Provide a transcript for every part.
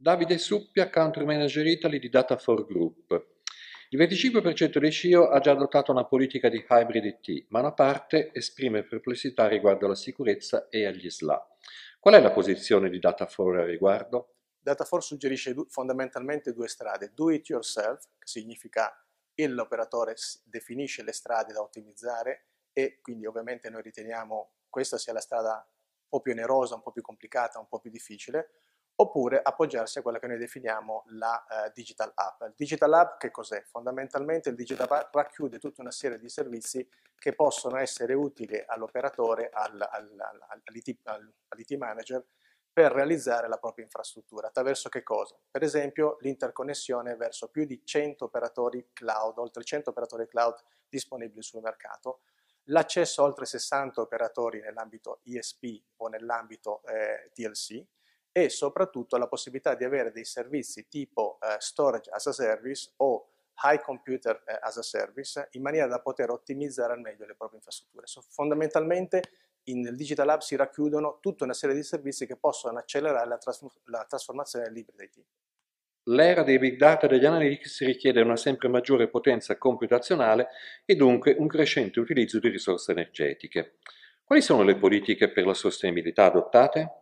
Davide Suppia, Country Manager Italy di Data4 Group. Il 25% dei CIO ha già adottato una politica di hybrid IT, ma una parte esprime perplessità riguardo alla sicurezza e agli SLA. Qual è la posizione di Data4 a riguardo? Data4 suggerisce fondamentalmente due strade, do it yourself, che significa l'operatore definisce le strade da ottimizzare e quindi ovviamente noi riteniamo questa sia la strada un po' più onerosa, un po' più complicata, un po' più difficile, oppure appoggiarsi a quella che noi definiamo la uh, Digital App. Il Digital App che cos'è? Fondamentalmente il Digital App racchiude tutta una serie di servizi che possono essere utili all'operatore, al, al, al, all'IT manager, per realizzare la propria infrastruttura. Attraverso che cosa? Per esempio l'interconnessione verso più di 100 operatori cloud, oltre 100 operatori cloud disponibili sul mercato, l'accesso a oltre 60 operatori nell'ambito ISP o nell'ambito eh, TLC, e soprattutto la possibilità di avere dei servizi tipo eh, storage as a service o high computer eh, as a service in maniera da poter ottimizzare al meglio le proprie infrastrutture. So, fondamentalmente nel Digital Lab si racchiudono tutta una serie di servizi che possono accelerare la, trasform la trasformazione dell'ibrida IT. L'era dei big data e degli analytics richiede una sempre maggiore potenza computazionale e dunque un crescente utilizzo di risorse energetiche. Quali sono le politiche per la sostenibilità adottate?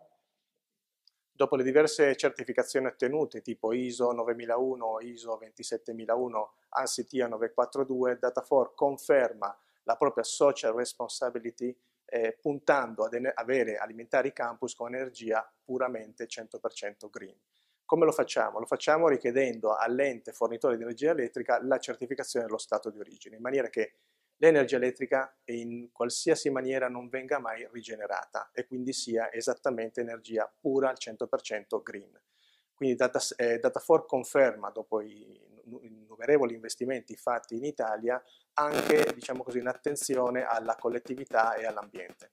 Dopo le diverse certificazioni ottenute, tipo ISO 9001, ISO 27001, ANSI TIA 942, Datafor conferma la propria social responsibility eh, puntando ad avere, alimentare i campus con energia puramente 100% green. Come lo facciamo? Lo facciamo richiedendo all'ente fornitore di energia elettrica la certificazione dello stato di origine, in maniera che l'energia elettrica in qualsiasi maniera non venga mai rigenerata e quindi sia esattamente energia pura al 100% green. Quindi Data, eh, Datafor conferma, dopo i innumerevoli investimenti fatti in Italia, anche diciamo così, un'attenzione alla collettività e all'ambiente.